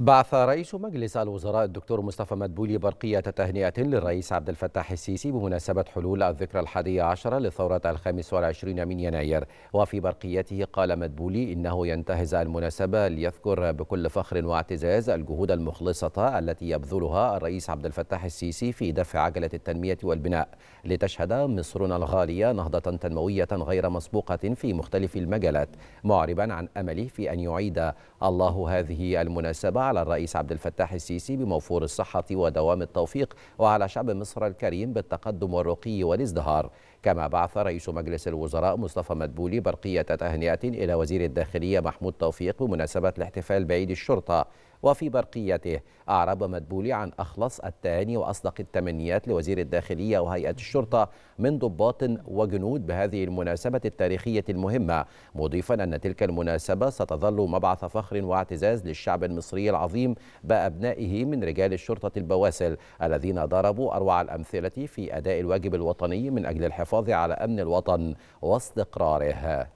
بعث رئيس مجلس الوزراء الدكتور مصطفى مدبولي برقية تهنئة للرئيس عبد الفتاح السيسي بمناسبة حلول الذكرى الحادية عشرة لثورة الخامس والعشرين من يناير وفي برقيته قال مدبولي إنه ينتهز المناسبة ليذكر بكل فخر واعتزاز الجهود المخلصة التي يبذلها الرئيس عبد الفتاح السيسي في دفع عجلة التنمية والبناء لتشهد مصرنا الغالية نهضة تنموية غير مسبوقة في مختلف المجالات معربا عن أمله في أن يعيد الله هذه المناسبة على الرئيس عبد الفتاح السيسي بموفور الصحة ودوام التوفيق وعلى شعب مصر الكريم بالتقدم والرقي والازدهار كما بعث رئيس مجلس الوزراء مصطفى مدبولي برقية تهنئة إلى وزير الداخلية محمود توفيق بمناسبة الاحتفال بعيد الشرطة وفي برقيته أعرب مدبولي عن أخلص التهاني وأصدق التمنيات لوزير الداخلية وهيئة الشرطة من ضباط وجنود بهذه المناسبة التاريخية المهمة مضيفا أن تلك المناسبة ستظل مبعث فخر واعتزاز للشعب المصري العظيم بأبنائه من رجال الشرطة البواسل الذين ضربوا أروع الأمثلة في أداء الواجب الوطني من أجل الحفاظ على أمن الوطن واستقراره